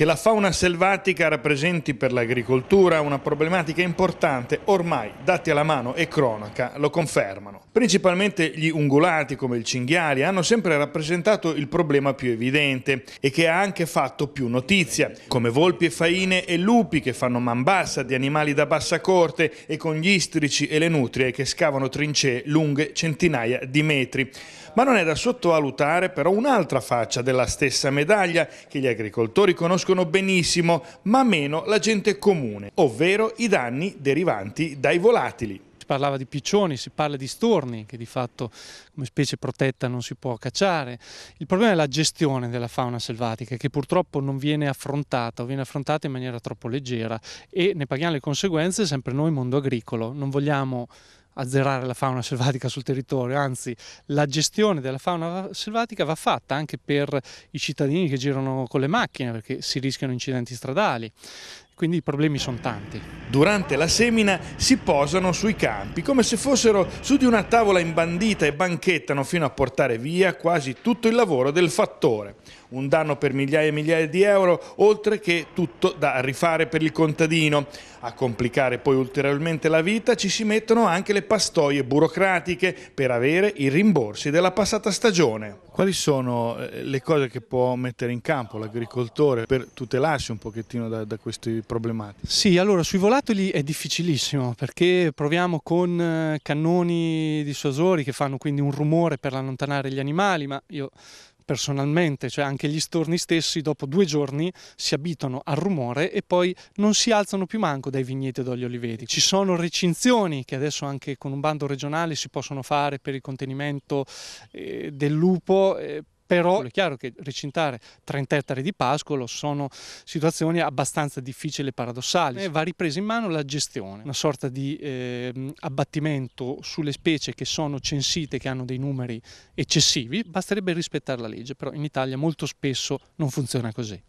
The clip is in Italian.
Che la fauna selvatica rappresenti per l'agricoltura una problematica importante, ormai dati alla mano e cronaca lo confermano. Principalmente gli ungulati come il cinghiale hanno sempre rappresentato il problema più evidente e che ha anche fatto più notizia, come volpi e faine e lupi che fanno man bassa di animali da bassa corte e con gli istrici e le nutrie che scavano trincee lunghe centinaia di metri. Ma non è da sottovalutare però un'altra faccia della stessa medaglia che gli agricoltori conoscono conoscono benissimo, ma meno la gente comune, ovvero i danni derivanti dai volatili Si parlava di piccioni, si parla di storni che di fatto come specie protetta non si può cacciare. Il problema è la gestione della fauna selvatica che purtroppo non viene affrontata o viene affrontata in maniera troppo leggera e ne paghiamo le conseguenze sempre noi mondo agricolo. Non vogliamo azzerare la fauna selvatica sul territorio, anzi la gestione della fauna selvatica va fatta anche per i cittadini che girano con le macchine perché si rischiano incidenti stradali quindi i problemi sono tanti. Durante la semina si posano sui campi, come se fossero su di una tavola imbandita e banchettano fino a portare via quasi tutto il lavoro del fattore. Un danno per migliaia e migliaia di euro, oltre che tutto da rifare per il contadino. A complicare poi ulteriormente la vita ci si mettono anche le pastoie burocratiche per avere i rimborsi della passata stagione. Quali sono eh, le cose che può mettere in campo l'agricoltore per tutelarsi un pochettino da, da questi problematiche? Sì, allora sui volatili è difficilissimo perché proviamo con eh, cannoni dissuasori che fanno quindi un rumore per allontanare gli animali, ma io personalmente, cioè anche gli storni stessi, dopo due giorni si abitano al rumore e poi non si alzano più manco dai vigneti d'olio oliveti. Ci sono recinzioni che adesso anche con un bando regionale si possono fare per il contenimento eh, del lupo. Eh, però è chiaro che recintare 30 ettari di pascolo sono situazioni abbastanza difficili e paradossali. Eh, va ripresa in mano la gestione, una sorta di eh, abbattimento sulle specie che sono censite, che hanno dei numeri eccessivi, basterebbe rispettare la legge, però in Italia molto spesso non funziona così.